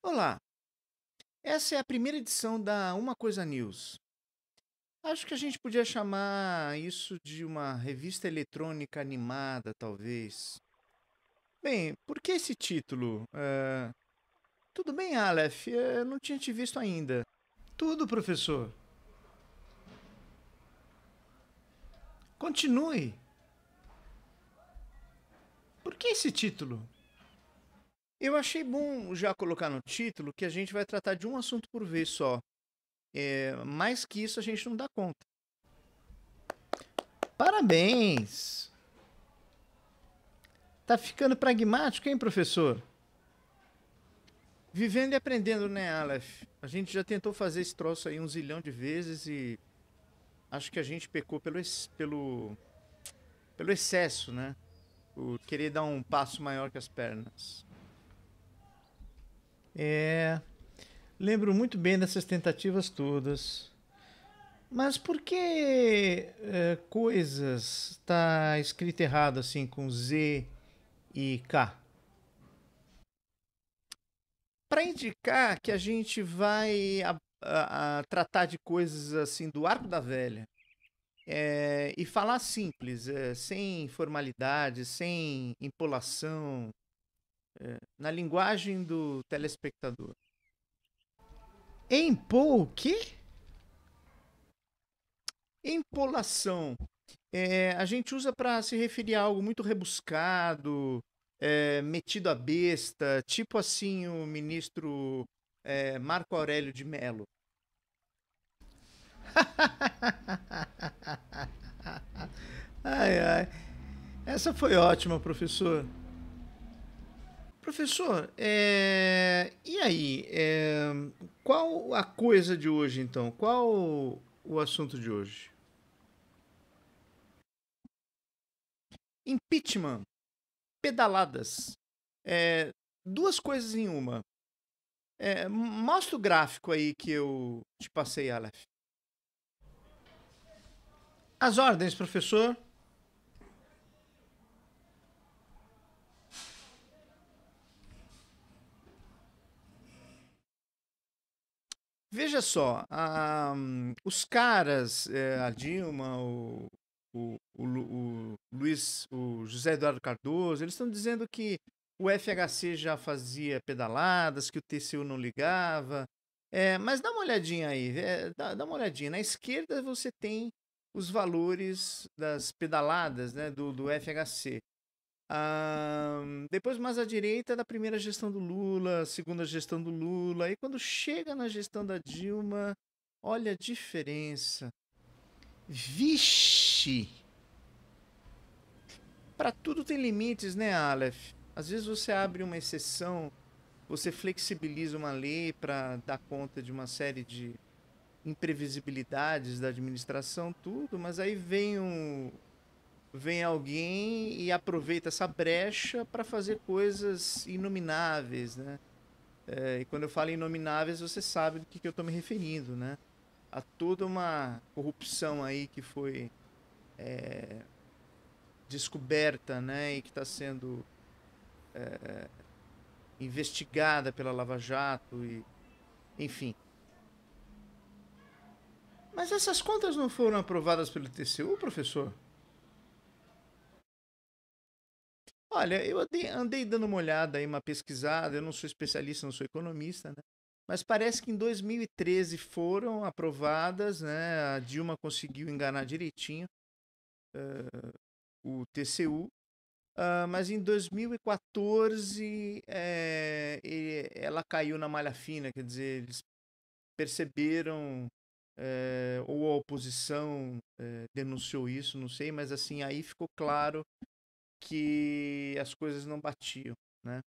Olá! Essa é a primeira edição da Uma Coisa News. Acho que a gente podia chamar isso de uma revista eletrônica animada, talvez. Bem, por que esse título? Eh, tudo bem, Aleph? Eu eh, não tinha te visto ainda. Tudo, professor. Continue. Por que esse título? Eu achei bom já colocar no título que a gente vai tratar de um assunto por vez só. É, mais que isso a gente não dá conta. Parabéns! Tá ficando pragmático, hein, professor? Vivendo e aprendendo, né, Aleph? A gente já tentou fazer esse troço aí um zilhão de vezes e acho que a gente pecou pelo, pelo, pelo excesso, né? O querer dar um passo maior que as pernas. É, lembro muito bem dessas tentativas todas. Mas por que é, coisas está escrito errado assim com Z e K? Para indicar que a gente vai a, a, a tratar de coisas assim do arco da velha é, e falar simples, é, sem formalidade, sem empolação, é, na linguagem do telespectador. Empol o quê? Empolação. É, a gente usa para se referir a algo muito rebuscado, é, metido a besta, tipo assim o ministro é, Marco Aurélio de Mello. ai, ai. Essa foi ótima, professor. Professor, é... e aí? É... Qual a coisa de hoje, então? Qual o assunto de hoje? Impeachment. Pedaladas. É... Duas coisas em uma. É, mostra o gráfico aí que eu te passei, Aleph. As ordens, professor. Veja só, a, os caras, é, a Dilma, o, o, o, o, Luiz, o José Eduardo Cardoso, eles estão dizendo que o FHC já fazia pedaladas, que o TCU não ligava. É, mas dá uma olhadinha aí, é, dá, dá, uma olhadinha. Na esquerda você tem os valores das pedaladas né, do, do FHC depois, mais à direita, da primeira gestão do Lula, segunda gestão do Lula. E quando chega na gestão da Dilma, olha a diferença. Vixe! Para tudo tem limites, né, Aleph? Às vezes você abre uma exceção, você flexibiliza uma lei para dar conta de uma série de imprevisibilidades da administração, tudo, mas aí vem um, vem alguém e aproveita essa brecha para fazer coisas inomináveis, né? É, e quando eu falo inomináveis, você sabe do que, que eu estou me referindo, né? A toda uma corrupção aí que foi é, descoberta, né? E que está sendo é, investigada pela Lava Jato e, enfim. Mas essas contas não foram aprovadas pelo TCU, professor? Olha, eu andei, dando uma olhada aí, uma pesquisada, eu não sou especialista, não sou economista, né? Mas parece que em 2013 foram aprovadas, né? A Dilma conseguiu enganar direitinho uh, o TCU, Uh, ah, mas em 2014 é, eh, ele, ela caiu na malha fina, quer dizer, eles perceberam é, ou a oposição é, denunciou isso, não sei, mas assim aí ficou claro que as coisas não batiam, né?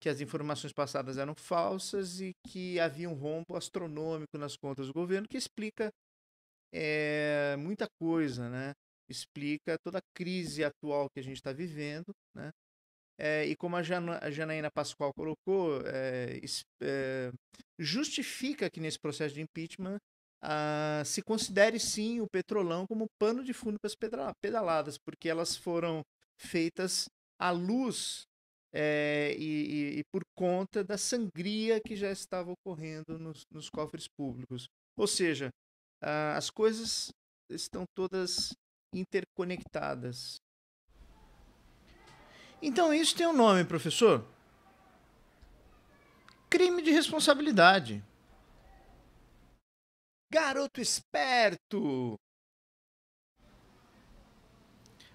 que as informações passadas eram falsas e que havia um rombo astronômico nas contas do governo, que explica é, muita coisa, né? explica toda a crise atual que a gente está vivendo. Né? É, e como a, Jana, a, Janaína Pascoal colocou, é, justifica que nesse processo de impeachment ah, se considere sim o petrolão como pano de fundo para as pedaladas, porque elas foram feitas à luz é, e, e, e, por conta da sangria que já estava ocorrendo nos, nos cofres públicos. Ou seja, uh, as coisas estão todas interconectadas. Então isso tem um nome, professor? Crime de responsabilidade. Garoto esperto!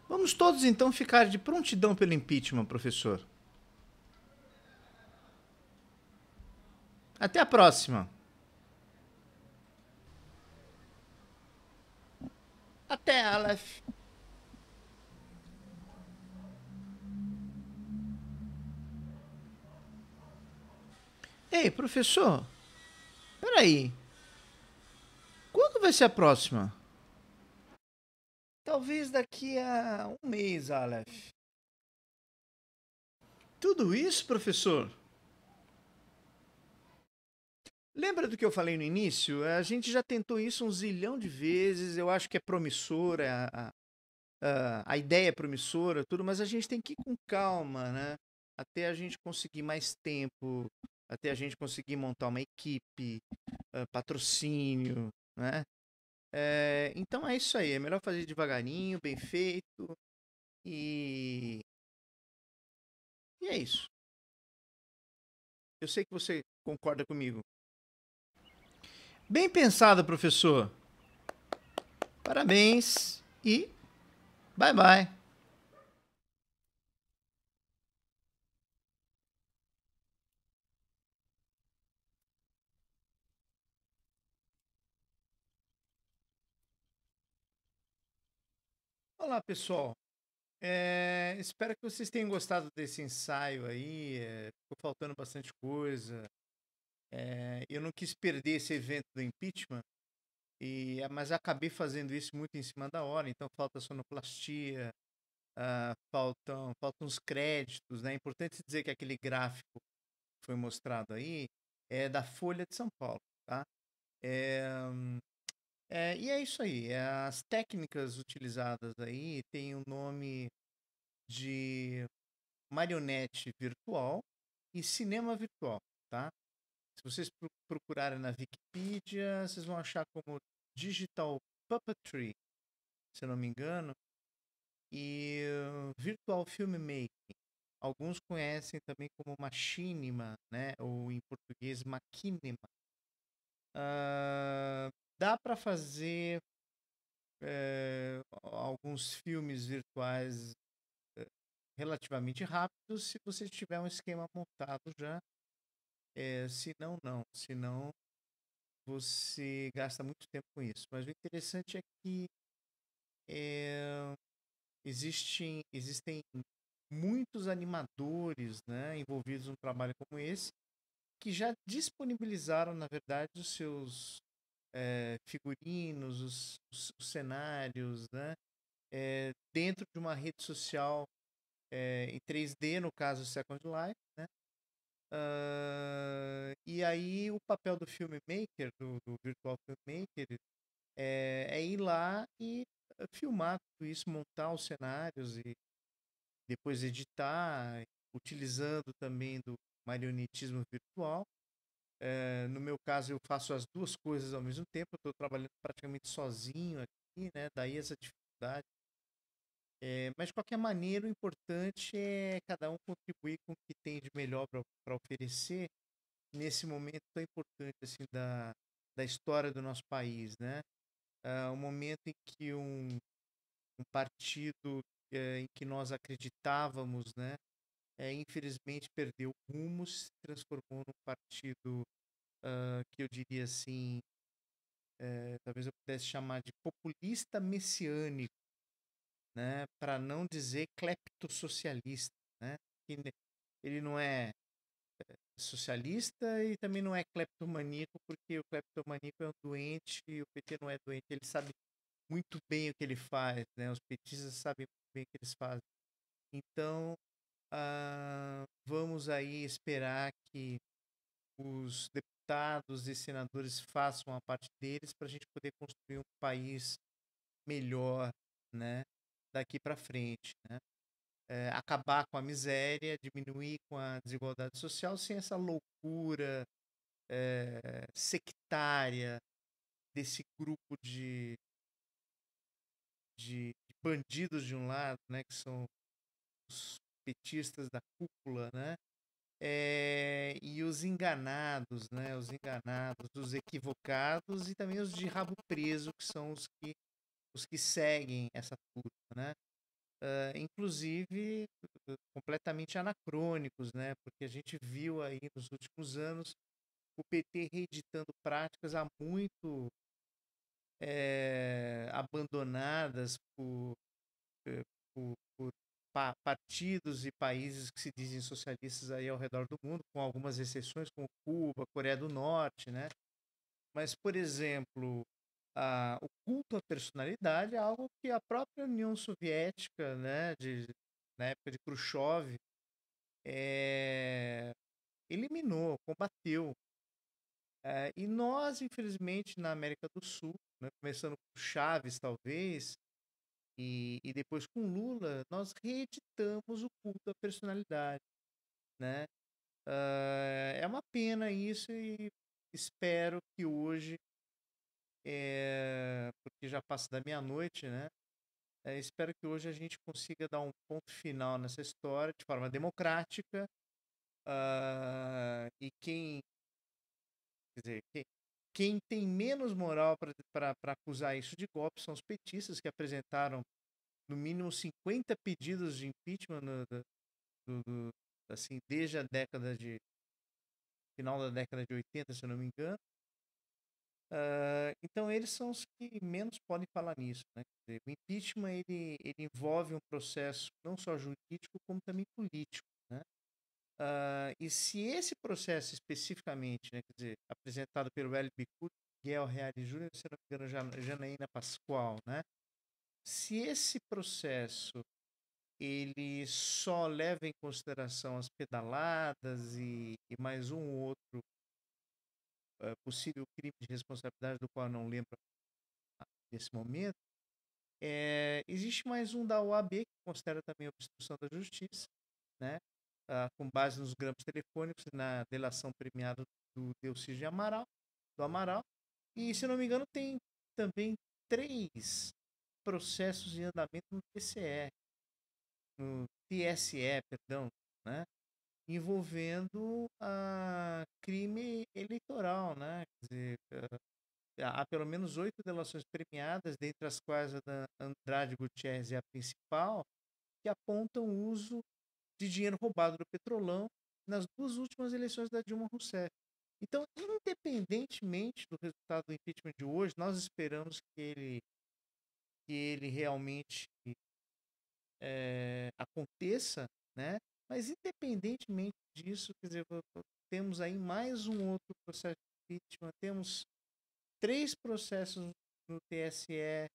Vamos todos então ficar de prontidão pelo impeachment, professor. Até a próxima. Até, Aleph. Ei, professor. Peraí. Quando vai ser a próxima? Talvez daqui a um mês, Aleph. Tudo isso, professor? Lembra do que eu falei no início? A gente já tentou isso um zilhão de vezes. Eu acho que é promissora, a, a, a ideia é promissora, tudo, mas a gente tem que ir com calma, né? Até a gente conseguir mais tempo, até a gente conseguir montar uma equipe, uh, patrocínio, né? É, então é isso aí. É melhor fazer devagarinho, bem feito. E. E é isso. Eu sei que você concorda comigo. Bem pensado, professor. Parabéns e bye bye. Olá, pessoal. É, espero que vocês tenham gostado desse ensaio aí. É, ficou faltando bastante coisa. É, eu não quis perder esse evento do impeachment, e, mas acabei fazendo isso muito em cima da hora. Então falta sonoplastia, uh, faltam, faltam uns créditos. Né? É importante dizer que aquele gráfico que foi mostrado aí é da Folha de São Paulo. Tá? É, é, e é isso aí. É as técnicas utilizadas aí tem o nome de marionete virtual e cinema virtual, tá? Se vocês procurarem na Wikipedia, vocês vão achar como Digital Puppetry, se não me engano, e Virtual Filmmaking. Alguns conhecem também como machinima, né? Ou em português, maquinima. Uh, Dá para fazer é, alguns filmes virtuais eh, relativamente rápidos se você tiver um esquema montado já. É, se não, não. Se não, você gasta muito tempo com isso. Mas o interessante é que é, existem, existem muitos animadores né, envolvidos num trabalho como esse que já disponibilizaram, na verdade, os seus é, figurinos, os, os, os, cenários, né? É, dentro de uma rede social é, em 3D, no caso Second Life, né? Uh, e aí o papel do filmmaker, do, do virtual filmmaker, é, ir lá e filmar tudo isso, montar os cenários e depois editar, utilizando também do marionetismo virtual. É, no meu caso, eu faço as duas coisas ao mesmo tempo. Eu estou trabalhando praticamente sozinho aqui, né? Daí essa dificuldade. É, mas, de qualquer maneira, o importante é cada um contribuir com o que tem de melhor para oferecer nesse momento tão importante assim, da, da história do nosso país, né? Uh, ah, um momento em que um, um partido eh, em que nós acreditávamos, né? é, infelizmente perdeu rumo, se transformou num partido uh, que eu diria assim, é, talvez eu pudesse chamar de populista messiânico, né, para não dizer cleptosocialista, né, ele não é eh, socialista e também não é cleptomaníaco, porque o cleptomaníaco é um doente e o PT não é doente, ele sabe muito bem o que ele faz, né, os petistas sabem muito bem o que eles fazem. Então, Uh, vamos aí esperar que os deputados e senadores façam a parte deles para a gente poder construir um país melhor, né? Daqui para frente, né? É, acabar com a miséria, diminuir com a desigualdade social sem essa loucura é, sectária desse grupo de, de bandidos de um lado, né, que são os petistas da cúpula, né? É, e os enganados, né? Os enganados, os equivocados e também os de rabo preso, que são os que, os que seguem essa turma, né? Uh, inclusive completamente anacrônicos, né? Porque a gente viu aí nos últimos anos o PT reeditando práticas há muito é, abandonadas por, eh, por, por pa partidos e países que se dizem socialistas aí ao redor do mundo, com algumas exceções, como Cuba, Coreia do Norte, né? Mas, por exemplo, a, o culto à personalidade é algo que a própria União Soviética, né, de, na época de Khrushchev, é, eliminou, combateu. É, e nós, infelizmente, na América do Sul, né, começando com Chaves, talvez, e, e depois com Lula, nós reeditamos o culto da personalidade. Né? Uh, é uma pena isso e espero que hoje, é, porque já passa da meia-noite, né? É, espero que hoje a gente consiga dar um ponto final nessa história de forma democrática. Uh, e quem, quer dizer, quem, quem tem menos moral para acusar isso de golpe são os petistas, que apresentaram no mínimo 50 pedidos de impeachment no, do, assim, desde a década de. final da década de 80, se eu não me engano. Uh, então eles são os que menos podem falar nisso. Né? Dizer, o impeachment ele, ele envolve um processo não só jurídico como também político. Né? Uh, e se esse processo especificamente, né, quer dizer, apresentado pelo Hélio Bicudo, Miguel Reale Júnior, se não me engano, Janaína Pascoal, né? Se esse processo ele só leva em consideração as pedaladas e, e mais um ou outro uh, possível crime de responsabilidade do qual eu não lembro nesse momento, é, existe mais um da OAB que considera também a obstrução da justiça, né? Ah, com base nos grampos telefônicos, na delação premiada do Delcídio de Amaral, do Amaral. E, se não me engano, tem também três processos em andamento no TCE, no TSE, perdão, né? envolvendo a ah, crime eleitoral, né? Quer dizer, ah, há pelo menos oito delações premiadas, dentre as quais a da Andrade Gutierrez é a principal, que apontam o uso de dinheiro roubado do Petrolão nas duas últimas eleições da Dilma Rousseff. Então, independentemente do resultado do impeachment de hoje, nós esperamos que ele, que ele realmente é, aconteça, né? Mas independentemente disso, quer dizer, temos aí mais um outro processo de impeachment, temos três processos no TSE, eh,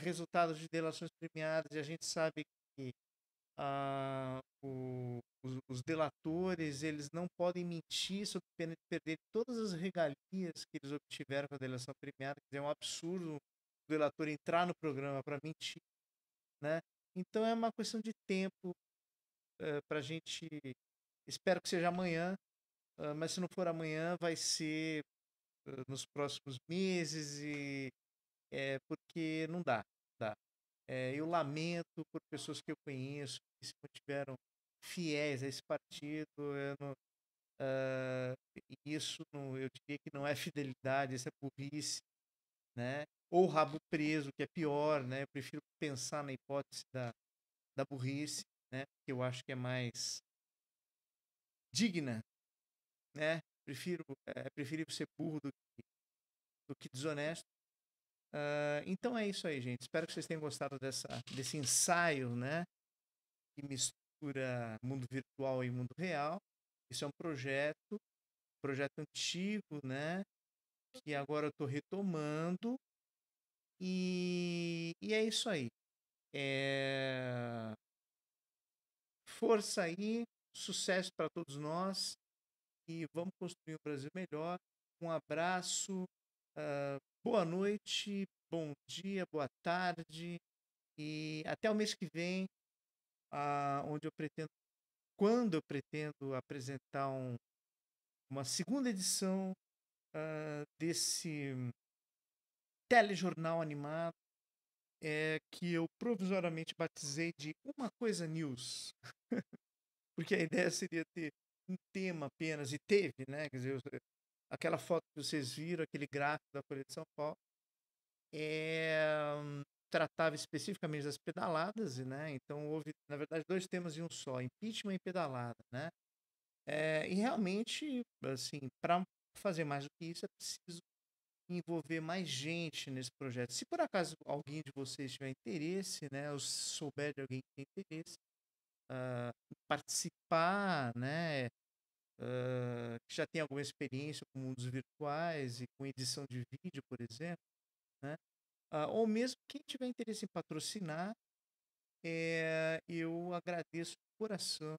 resultados de delações premiadas, e a gente sabe que ah, o, os, os, delatores eles não podem mentir sob pena de perder todas as regalias que eles obtiveram com a delação premiada. É um absurdo o delator entrar no programa para mentir. Né? Então é uma questão de tempo eh, para a gente. Espero que seja amanhã, ah, mas se não for amanhã, vai ser ah, nos próximos meses e é porque não dá. É, eu lamento por pessoas que eu conheço que se mantiveram fiéis a esse partido. Não, uh, isso não, eu diria que não é fidelidade, isso é burrice, né? Ou rabo preso, que é pior, né? Eu prefiro pensar na hipótese da, da burrice, né? Que eu acho que é mais digna, né? Prefiro é preferível ser burro do que, do que desonesto, Uh, então é isso aí, gente. Espero que vocês tenham gostado dessa, desse ensaio, né? Que mistura mundo virtual e mundo real. Isso é um projeto, projeto antigo, né? Que agora eu estou retomando. E, e é isso aí. É... Força aí, sucesso para todos nós e vamos construir um Brasil melhor. Um abraço. Uh, boa noite, bom dia, boa tarde e até o mês que vem, ah, onde eu pretendo, quando eu pretendo apresentar um, uma segunda edição ah, desse telejornal animado é, que eu provisoriamente batizei de Uma Coisa News. Porque a ideia seria ter um tema apenas, e teve, né? Quer dizer, Aquela foto que vocês viram, aquele gráfico da Folha de São Paulo, é, eh, tratava especificamente das pedaladas, né? Então houve, na verdade, dois temas em um só: impeachment e pedalada, né? É, e realmente, assim, para fazer mais do que isso é preciso envolver mais gente nesse projeto. Se por acaso alguém de vocês tiver interesse, né, ou souber de alguém que tem interesse, uh, participar, né, ah, que já tem alguma experiência com mundos virtuais e com edição de vídeo, por exemplo, né? Uh, ou mesmo quem tiver interesse em patrocinar, é, eu agradeço de coração.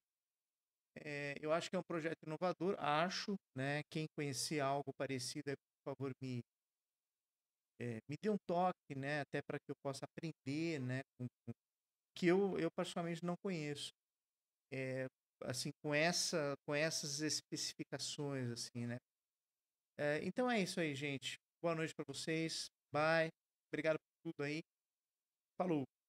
É, eu acho que é um projeto inovador, acho, né? Quem conhecer algo parecido, é, por favor, me, é, me dê um toque, né? Até para que eu possa aprender, né? Com, com, que eu, eu particularmente não conheço. É, assim com essa com essas especificações assim né é, então é isso aí gente boa noite para vocês bye obrigado por tudo aí falou